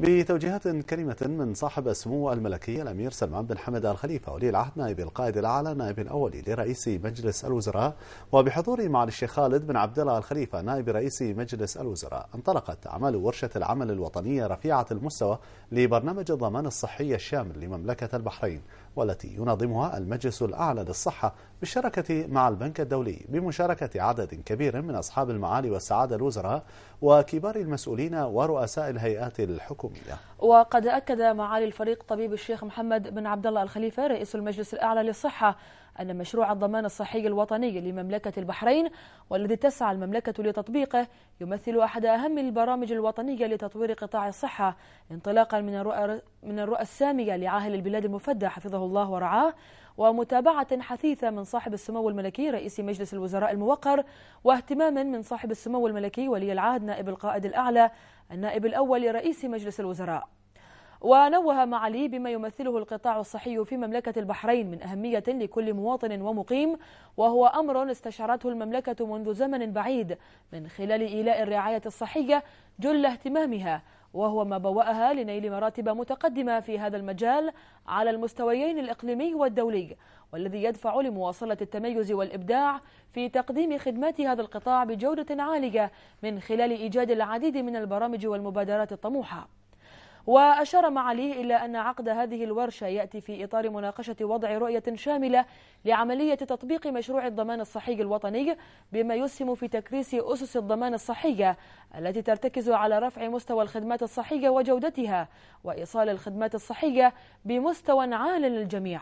بتوجيهات كريمة من صاحب السمو الملكي الأمير سلمان بن حمد الخليفة ولي العهد نائب القائد الأعلى نائب الأول لرئيس مجلس الوزراء وبحضور معالي الشيخ خالد بن عبد الله الخليفة نائب رئيس مجلس الوزراء انطلقت أعمال ورشة العمل الوطنية رفيعة المستوى لبرنامج الضمان الصحي الشامل لمملكة البحرين والتي ينظمها المجلس الأعلى للصحة بالشراكة مع البنك الدولي بمشاركة عدد كبير من أصحاب المعالي والسعادة الوزراء وكبار المسؤولين ورؤساء الهيئات الحكومية وقد أكد معالي الفريق طبيب الشيخ محمد بن عبد الله الخليفة رئيس المجلس الأعلى للصحة أن مشروع الضمان الصحي الوطني لمملكة البحرين والذي تسعى المملكة لتطبيقه يمثل أحد أهم البرامج الوطنية لتطوير قطاع الصحة انطلاقا من من الرؤى السامية لعاهل البلاد المفدى حفظه الله ورعاه ومتابعة حثيثة من صاحب السمو الملكي رئيس مجلس الوزراء الموقر واهتماما من صاحب السمو الملكي ولي العهد نائب القائد الأعلى النائب الأول لرئيس مجلس الوزراء ونوه معالي بما يمثله القطاع الصحي في مملكة البحرين من أهمية لكل مواطن ومقيم وهو أمر استشعرته المملكة منذ زمن بعيد من خلال إيلاء الرعاية الصحية جل اهتمامها وهو ما بوأها لنيل مراتب متقدمة في هذا المجال على المستويين الإقليمي والدولي والذي يدفع لمواصلة التميز والإبداع في تقديم خدمات هذا القطاع بجودة عالية من خلال إيجاد العديد من البرامج والمبادرات الطموحة وأشار معاليه إلى أن عقد هذه الورشة يأتي في إطار مناقشة وضع رؤية شاملة لعملية تطبيق مشروع الضمان الصحي الوطني بما يسهم في تكريس أسس الضمان الصحية التي ترتكز على رفع مستوى الخدمات الصحية وجودتها وإيصال الخدمات الصحية بمستوى عال للجميع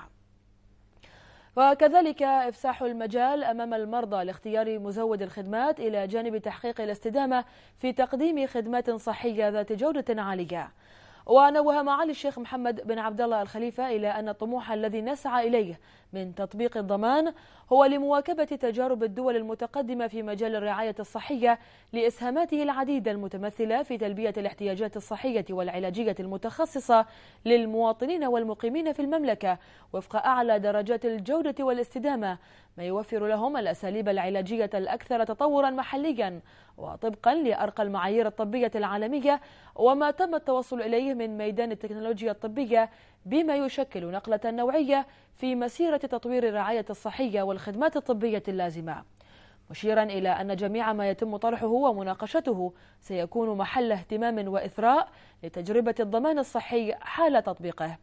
وكذلك إفساح المجال أمام المرضى لاختيار مزود الخدمات إلى جانب تحقيق الاستدامة في تقديم خدمات صحية ذات جودة عالية ونوه معالي الشيخ محمد بن عبد الله الخليفة إلى أن الطموح الذي نسعى إليه من تطبيق الضمان هو لمواكبة تجارب الدول المتقدمة في مجال الرعاية الصحية لإسهاماته العديدة المتمثلة في تلبية الاحتياجات الصحية والعلاجية المتخصصة للمواطنين والمقيمين في المملكة وفق أعلى درجات الجودة والاستدامة ما يوفر لهم الأساليب العلاجية الأكثر تطورا محليا وطبقا لأرقى المعايير الطبية العالمية وما تم التوصل إليه من ميدان التكنولوجيا الطبية بما يشكل نقلة نوعية في مسيرة تطوير الرعاية الصحية والخدمات الطبية اللازمة مشيرا إلى أن جميع ما يتم طرحه ومناقشته سيكون محل اهتمام وإثراء لتجربة الضمان الصحي حال تطبيقه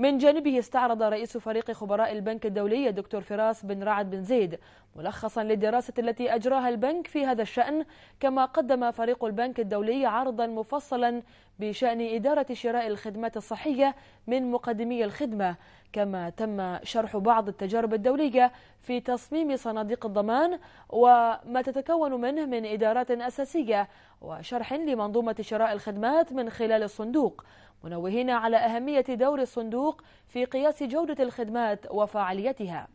من جانبه استعرض رئيس فريق خبراء البنك الدولي الدكتور فراس بن رعد بن زيد ملخصا للدراسة التي أجراها البنك في هذا الشأن كما قدم فريق البنك الدولي عرضا مفصلا بشأن إدارة شراء الخدمات الصحية من مقدمي الخدمة كما تم شرح بعض التجارب الدولية في تصميم صناديق الضمان وما تتكون منه من إدارات أساسية وشرح لمنظومة شراء الخدمات من خلال الصندوق منوهين على أهمية دور الصندوق في قياس جودة الخدمات وفاعليتها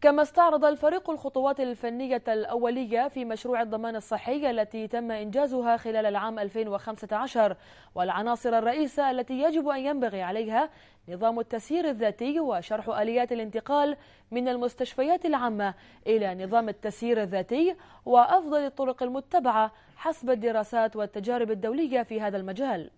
كما استعرض الفريق الخطوات الفنية الأولية في مشروع الضمان الصحي التي تم إنجازها خلال العام 2015 والعناصر الرئيسة التي يجب أن ينبغي عليها نظام التسيير الذاتي وشرح آليات الانتقال من المستشفيات العامة إلى نظام التسيير الذاتي وأفضل الطرق المتبعة حسب الدراسات والتجارب الدولية في هذا المجال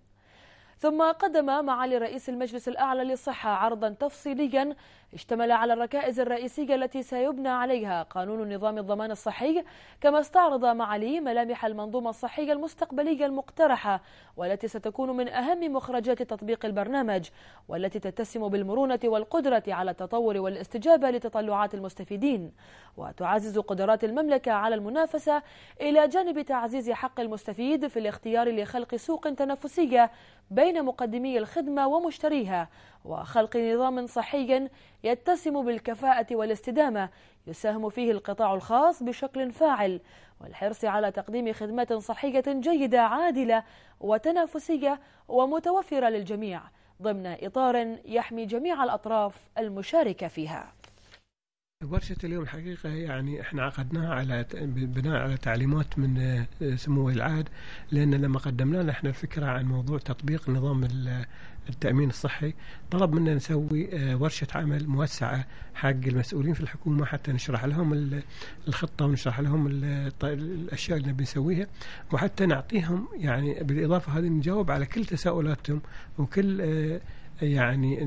ثم قدم معالي رئيس المجلس الأعلى للصحة عرضا تفصيليا اشتمل على الركائز الرئيسية التي سيبنى عليها قانون نظام الضمان الصحي كما استعرض معالي ملامح المنظومة الصحية المستقبلية المقترحة والتي ستكون من أهم مخرجات تطبيق البرنامج والتي تتسم بالمرونة والقدرة على التطور والاستجابة لتطلعات المستفيدين وتعزز قدرات المملكة على المنافسة إلى جانب تعزيز حق المستفيد في الاختيار لخلق سوق تنافسية بين بين مقدمي الخدمة ومشتريها وخلق نظام صحي يتسم بالكفاءة والاستدامة يساهم فيه القطاع الخاص بشكل فاعل والحرص على تقديم خدمات صحية جيدة عادلة وتنافسية ومتوفرة للجميع ضمن إطار يحمي جميع الأطراف المشاركة فيها ورشة اليوم الحقيقة يعني احنا عقدناها على بناء على تعليمات من آه، سمو العاد لان لما قدمنا له احنا الفكرة عن موضوع تطبيق نظام التأمين الصحي طلب منا نسوي آه، ورشة عمل موسعة حق المسؤولين في الحكومة حتى نشرح لهم الخطة ونشرح لهم الأشياء اللي نبي نسويها وحتى نعطيهم يعني بالإضافة هذه نجاوب على كل تساؤلاتهم وكل آه، يعني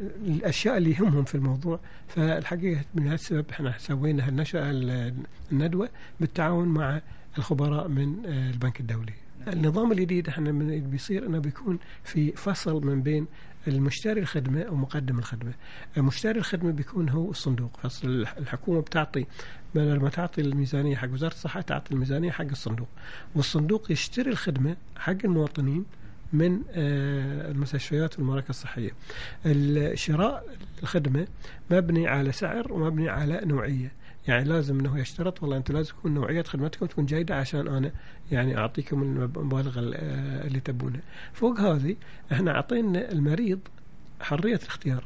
الاشياء اللي يهمهم في الموضوع فالحقيقه من هذا السبب احنا سوينا هالنشاه الندوه بالتعاون مع الخبراء من آه، البنك الدولي. النظام الجديد احنا بيصير انه بيكون في فصل من بين المشتري الخدمه ومقدم الخدمه. مشتري الخدمه بيكون هو الصندوق، الحكومه بتعطي بدل ما تعطي الميزانيه حق وزاره الصحه تعطي الميزانيه حق الصندوق. والصندوق يشتري الخدمه حق المواطنين من آه، المستشفيات والمراكز الصحية الشراء الخدمة مبني على سعر ومبني على نوعية يعني لازم انه يشترط والله انتم لازم تكون نوعيه خدمتكم تكون جيده عشان انا يعني اعطيكم المبالغ آه، اللي تبونها. فوق هذه احنا اعطينا المريض حريه الاختيار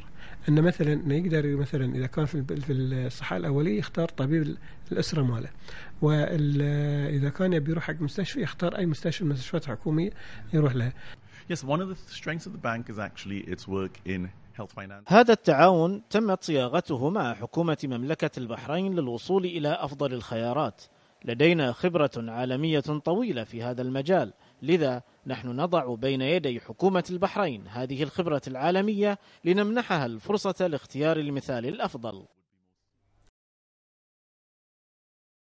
انه مثلا انه يقدر مثلا اذا كان في الصحه الاوليه يختار طبيب الاسره ماله واذا آه، كان يبي يروح حق مستشفى يختار اي مستشفى من المستشفيات الحكوميه يروح لها هذا التعاون تمت صياغته مع حكومة مملكة البحرين للوصول إلى أفضل الخيارات لدينا خبرة عالمية طويلة في هذا المجال لذا نحن نضع بين يدي حكومة البحرين هذه الخبرة العالمية لنمنحها الفرصة لاختيار المثال الأفضل